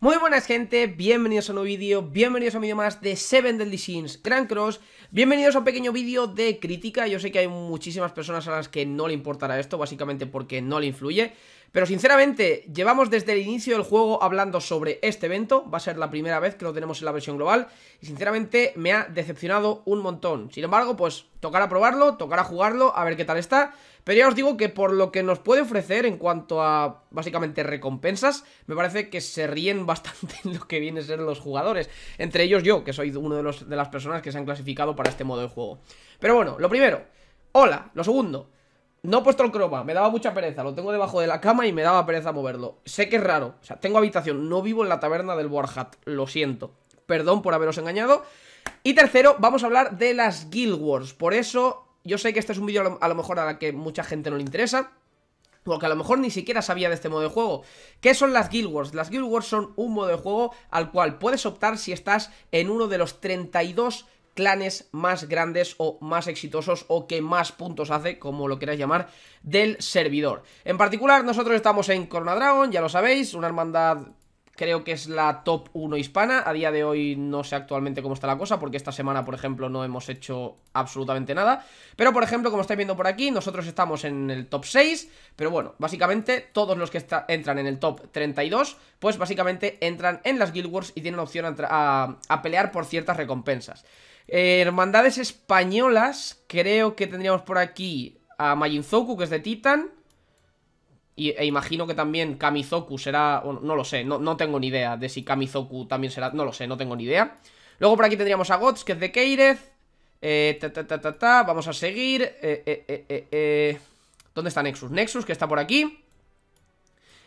Muy buenas gente, bienvenidos a un nuevo vídeo, bienvenidos a un vídeo más de Seven Deadly Sins Grand Cross Bienvenidos a un pequeño vídeo de crítica, yo sé que hay muchísimas personas a las que no le importará esto, básicamente porque no le influye pero sinceramente, llevamos desde el inicio del juego hablando sobre este evento, va a ser la primera vez que lo tenemos en la versión global, y sinceramente me ha decepcionado un montón. Sin embargo, pues tocará probarlo, tocará jugarlo, a ver qué tal está, pero ya os digo que por lo que nos puede ofrecer en cuanto a básicamente recompensas, me parece que se ríen bastante en lo que vienen a ser los jugadores. Entre ellos yo, que soy uno de, de las personas que se han clasificado para este modo de juego. Pero bueno, lo primero, hola, lo segundo... No he puesto el croma, me daba mucha pereza Lo tengo debajo de la cama y me daba pereza moverlo Sé que es raro, o sea, tengo habitación No vivo en la taberna del Warhat, lo siento Perdón por haberos engañado Y tercero, vamos a hablar de las Guild Wars Por eso, yo sé que este es un vídeo a lo mejor a la que mucha gente no le interesa o que a lo mejor ni siquiera sabía de este modo de juego. ¿Qué son las Guild Wars? Las Guild Wars son un modo de juego al cual puedes optar si estás en uno de los 32 clanes más grandes o más exitosos o que más puntos hace, como lo queráis llamar, del servidor. En particular, nosotros estamos en Corona Dragon, ya lo sabéis, una hermandad creo que es la top 1 hispana. A día de hoy no sé actualmente cómo está la cosa, porque esta semana, por ejemplo, no hemos hecho absolutamente nada. Pero, por ejemplo, como estáis viendo por aquí, nosotros estamos en el top 6, pero bueno, básicamente todos los que entran en el top 32, pues básicamente entran en las Guild Wars y tienen opción a, pelear por ciertas recompensas. Eh, hermandades españolas, creo que tendríamos por aquí a Majinzoku, que es de Titan... Y, e imagino que también Kamizoku será... No lo sé, no, no tengo ni idea de si Kamizoku también será... No lo sé, no tengo ni idea. Luego por aquí tendríamos a Gots, que es de Keirez. Eh, vamos a seguir. Eh, eh, ¿Dónde está Nexus? Nexus, que está por aquí.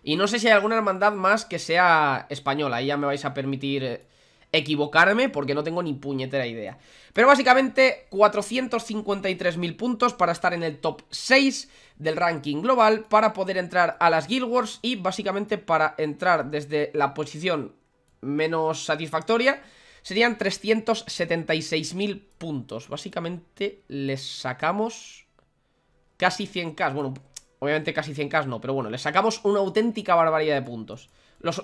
Y no sé si hay alguna hermandad más que sea española. Ahí ya me vais a permitir equivocarme porque no tengo ni puñetera idea. Pero básicamente 453.000 puntos para estar en el top 6 del ranking global, para poder entrar a las Guild Wars y básicamente para entrar desde la posición menos satisfactoria serían 376.000 puntos. Básicamente les sacamos casi 100k, bueno, obviamente casi 100k no, pero bueno, les sacamos una auténtica barbaridad de puntos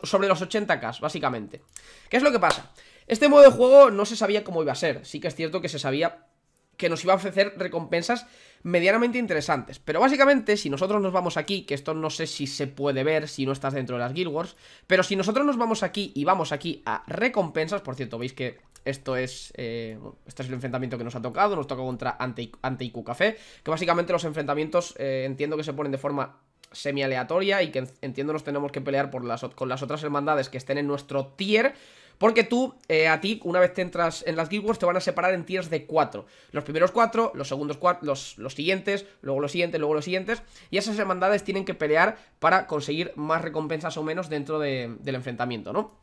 sobre los 80k, básicamente. ¿Qué es lo que pasa? Este modo de juego no se sabía cómo iba a ser. Sí que es cierto que se sabía que nos iba a ofrecer recompensas medianamente interesantes. Pero básicamente, si nosotros nos vamos aquí, que esto no sé si se puede ver si no estás dentro de las Guild Wars, pero si nosotros nos vamos aquí y vamos aquí a recompensas, por cierto, veis que esto es, eh, este es el enfrentamiento que nos ha tocado, nos toca contra Ante, Ante Café, que básicamente los enfrentamientos eh, entiendo que se ponen de forma semi aleatoria y que entiendo nos tenemos que pelear por las, con las otras hermandades que estén en nuestro tier. Porque tú, eh, a ti, una vez te entras en las Guild Wars, te van a separar en tiers de 4. Los primeros 4, los segundos los, los siguientes, luego los siguientes, luego los siguientes. Y esas hermandades tienen que pelear para conseguir más recompensas o menos dentro del enfrentamiento, ¿no?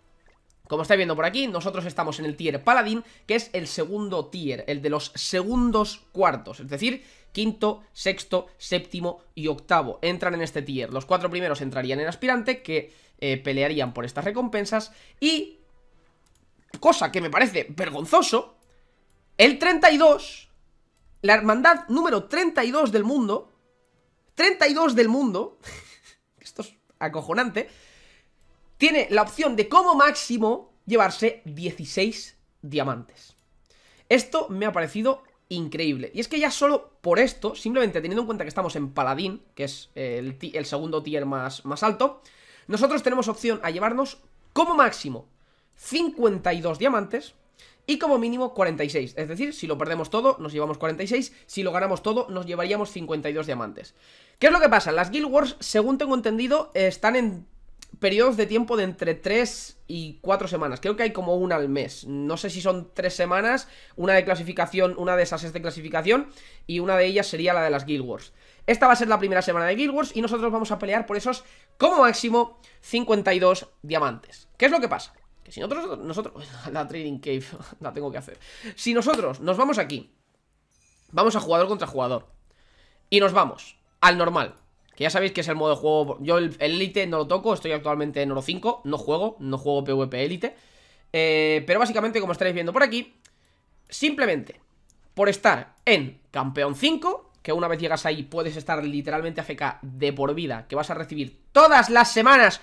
Como estáis viendo por aquí, nosotros estamos en el tier paladín, que es el segundo tier, el de los segundos cuartos, es decir, quinto, sexto, séptimo y octavo entran en este tier. Los cuatro primeros entrarían en aspirante, que eh, pelearían por estas recompensas, y, cosa que me parece vergonzoso, el 32, la hermandad número 32 del mundo, 32 del mundo, esto es acojonante, tiene la opción de como máximo llevarse 16 diamantes. Esto me ha parecido increíble. Y es que ya solo por esto, simplemente teniendo en cuenta que estamos en Paladín, que es el, segundo tier más, más alto, nosotros tenemos opción a llevarnos como máximo 52 diamantes y como mínimo 46. Es decir, si lo perdemos todo, nos llevamos 46. Si lo ganamos todo, nos llevaríamos 52 diamantes. ¿Qué es lo que pasa? Las Guild Wars, según tengo entendido, están en periodos de tiempo de entre 3 y 4 semanas. Creo que hay como una al mes. No sé si son 3 semanas, una de clasificación, una de esas es de clasificación y una de ellas sería la de las Guild Wars. Esta va a ser la primera semana de Guild Wars y nosotros vamos a pelear por esos como máximo 52 diamantes. ¿Qué es lo que pasa? Que si nosotros, nosotros, la Trading Cave, la tengo que hacer. Si nosotros nos vamos aquí, vamos a jugador contra jugador y nos vamos al normal, que ya sabéis que es el modo de juego. Yo el Elite no lo toco, estoy actualmente en Oro 5, no juego, no juego PvP Elite. Eh, pero básicamente, como estaréis viendo por aquí, simplemente por estar en Campeón 5, que una vez llegas ahí puedes estar literalmente AFK de por vida, que vas a recibir todas las semanas,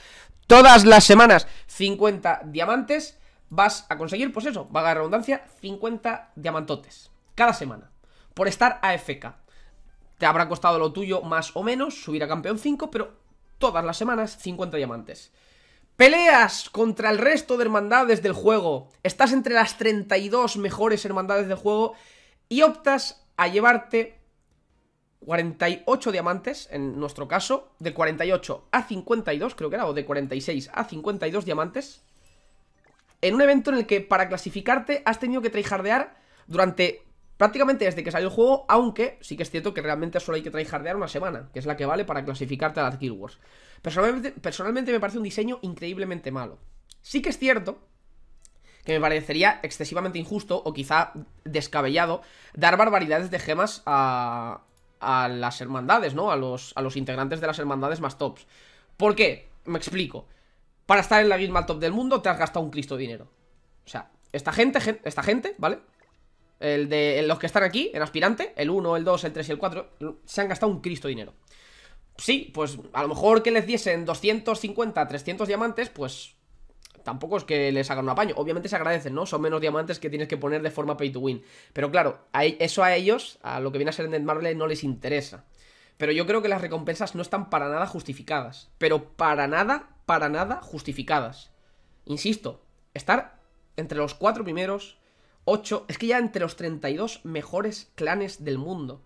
todas las semanas, 50 diamantes, vas a conseguir, pues eso, vaga redundancia, 50 diamantotes, cada semana, por estar AFK. Te habrá costado lo tuyo más o menos subir a campeón 5, pero todas las semanas 50 diamantes. Peleas contra el resto de hermandades del juego. Estás entre las 32 mejores hermandades del juego y optas a llevarte 48 diamantes, en nuestro caso, de 48 a 52, creo que era, o de 46 a 52 diamantes, en un evento en el que para clasificarte has tenido que treijardear durante prácticamente desde que salió el juego, aunque sí que es cierto que realmente solo hay que tryhardear una semana, que es la que vale para clasificarte a las Guild Wars. Personalmente, personalmente me parece un diseño increíblemente malo. Sí que es cierto que me parecería excesivamente injusto o quizá descabellado dar barbaridades de gemas a, las hermandades, ¿no? A los, a los integrantes de las hermandades más tops. ¿Por qué? Me explico. Para estar en la guild más top del mundo te has gastado un cristo de dinero. O sea, esta gente, esta gente, ¿vale? el de los que están aquí, el aspirante, el 1, el 2, el 3 y el 4, se han gastado un cristo dinero. Sí, pues a lo mejor que les diesen 250, 300 diamantes, pues tampoco es que les hagan un apaño. Obviamente se agradecen, ¿no? Son menos diamantes que tienes que poner de forma pay to win. Pero claro, eso a ellos, a lo que viene a ser Dead Marble, no les interesa. Pero yo creo que las recompensas no están para nada justificadas. Pero para nada, para nada justificadas. Insisto, estar entre los cuatro primeros 8, es que ya entre los 32 mejores clanes del mundo.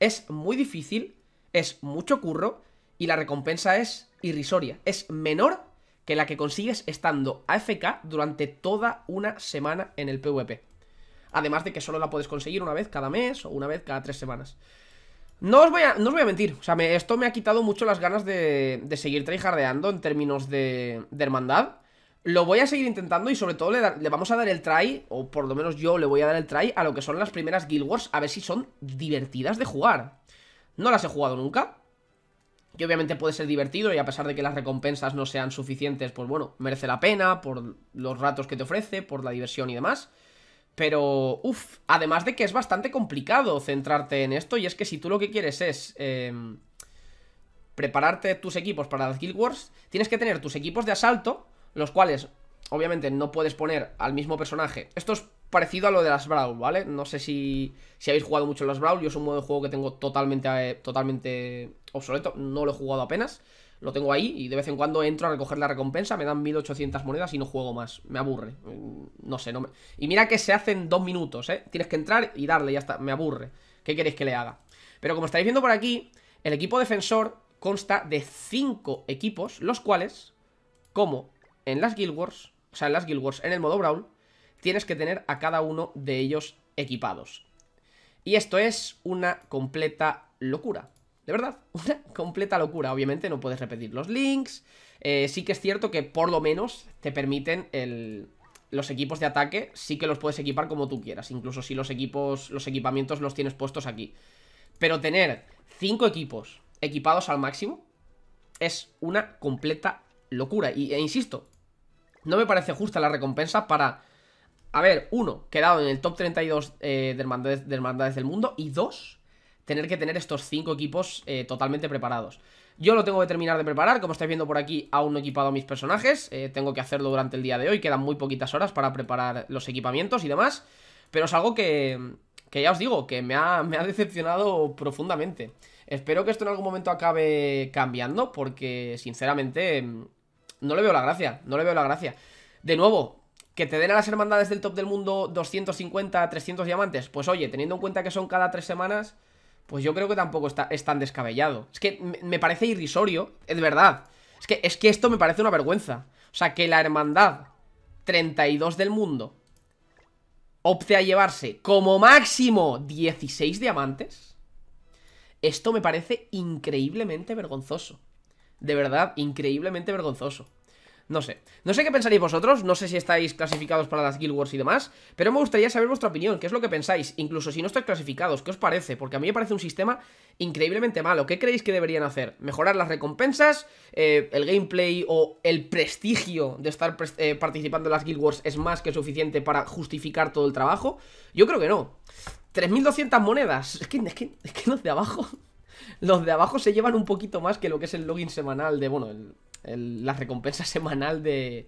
Es muy difícil, es mucho curro y la recompensa es irrisoria. Es menor que la que consigues estando AFK durante toda una semana en el PvP. Además de que solo la puedes conseguir una vez cada mes o una vez cada tres semanas. No os voy a, no voy a mentir, esto me ha quitado mucho las ganas de, seguir tryhardeando en términos de hermandad. Lo voy a seguir intentando y sobre todo le, vamos a dar el try, o por lo menos yo le voy a dar el try a lo que son las primeras Guild Wars, a ver si son divertidas de jugar. No las he jugado nunca, que obviamente puede ser divertido y a pesar de que las recompensas no sean suficientes, pues bueno, merece la pena por los ratos que te ofrece, por la diversión y demás. Pero, uff, además de que es bastante complicado centrarte en esto y es que si tú lo que quieres es em, prepararte tus equipos para las Guild Wars, tienes que tener tus equipos de asalto los cuales obviamente no puedes poner al mismo personaje. Esto es parecido a lo de las Brawl, ¿vale? No sé si, habéis jugado mucho las Brawl, yo es un modo de juego que tengo totalmente, eh, totalmente obsoleto, no lo he jugado apenas. Lo tengo ahí y de vez en cuando entro a recoger la recompensa, me dan 1800 monedas y no juego más, me aburre, mm, no sé, no Y mira que se hacen dos minutos, ¿eh? Tienes que entrar y darle, ya está, me aburre. ¿Qué queréis que le haga? Pero como estáis viendo por aquí, el equipo defensor consta de cinco equipos, los cuales, como en las Guild Wars, o sea, en las Guild Wars, en el modo Brawl, tienes que tener a cada uno de ellos equipados. Y esto es una completa locura. De verdad, una completa locura. Obviamente no puedes repetir los links. Eh, sí que es cierto que por lo menos te permiten los equipos de ataque. Sí que los puedes equipar como tú quieras. Incluso si los equipos, los equipamientos los tienes puestos aquí. Pero tener cinco equipos equipados al máximo es una completa locura. Y, e insisto, no me parece justa la recompensa para haber, uno, quedado en el top 32 eh, de, hermandades, del este mundo y dos, tener que tener estos cinco equipos eh, totalmente preparados. Yo lo tengo que terminar de preparar, como estáis viendo por aquí aún no he equipado a mis personajes, eh, tengo que hacerlo durante el día de hoy, quedan muy poquitas horas para preparar los equipamientos y demás, pero es algo que, que ya os digo, que me ha, me ha decepcionado profundamente. Espero que esto en algún momento acabe cambiando, porque sinceramente no le veo la gracia, no le veo la gracia. De nuevo, que te den a las hermandades del top del mundo 250, 300 diamantes, pues oye, teniendo en cuenta que son cada tres semanas, pues yo creo que tampoco está, es tan descabellado. Es que me parece irrisorio, es verdad. Es que, es que esto me parece una vergüenza. O sea, que la hermandad 32 del mundo opte a llevarse como máximo 16 diamantes, esto me parece increíblemente vergonzoso de verdad increíblemente vergonzoso. No sé, no sé qué pensaréis vosotros, no sé si estáis clasificados para las Guild Wars y demás, pero me gustaría saber vuestra opinión, qué es lo que pensáis, incluso si no estáis clasificados, qué os parece, porque a mí me parece un sistema increíblemente malo, ¿qué creéis que deberían hacer? ¿Mejorar las recompensas? Eh, ¿El gameplay o el prestigio de estar eh, participando en las Guild Wars es más que suficiente para justificar todo el trabajo? Yo creo que no. 3.200 monedas, es es que no es de abajo... Los de abajo se llevan un poquito más que lo que es el login semanal de, bueno, la recompensa semanal de,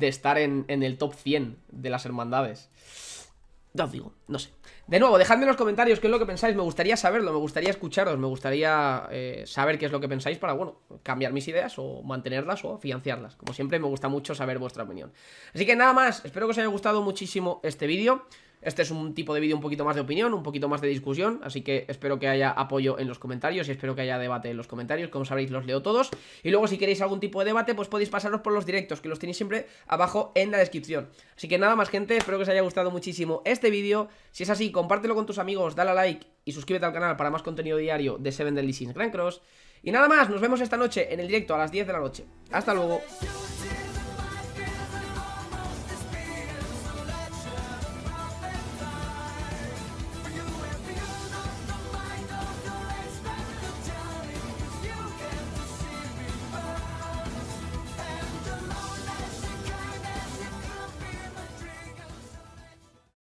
estar en, el top 100 de las hermandades. Ya os digo, no sé. De nuevo, dejadme en los comentarios qué es lo que pensáis. Me gustaría saberlo, me gustaría escucharos, me gustaría eh, saber qué es lo que pensáis para, bueno, cambiar mis ideas o mantenerlas o financiarlas. Como siempre, me gusta mucho saber vuestra opinión. Así que nada más, espero que os haya gustado muchísimo este vídeo. Este es un tipo de vídeo un poquito más de opinión, un poquito más de discusión, así que espero que haya apoyo en los comentarios y espero que haya debate en los comentarios, como sabréis los leo todos. Y luego si queréis algún tipo de debate, pues podéis pasaros por los directos, que los tenéis siempre abajo en la descripción. Así que nada más gente, espero que os haya gustado muchísimo este vídeo. Si es así, compártelo con tus amigos, dale a like y suscríbete al canal para más contenido diario de Seven Deadly Sins Grand Cross. Y nada más, nos vemos esta noche en el directo a las 10 de la noche. Hasta luego.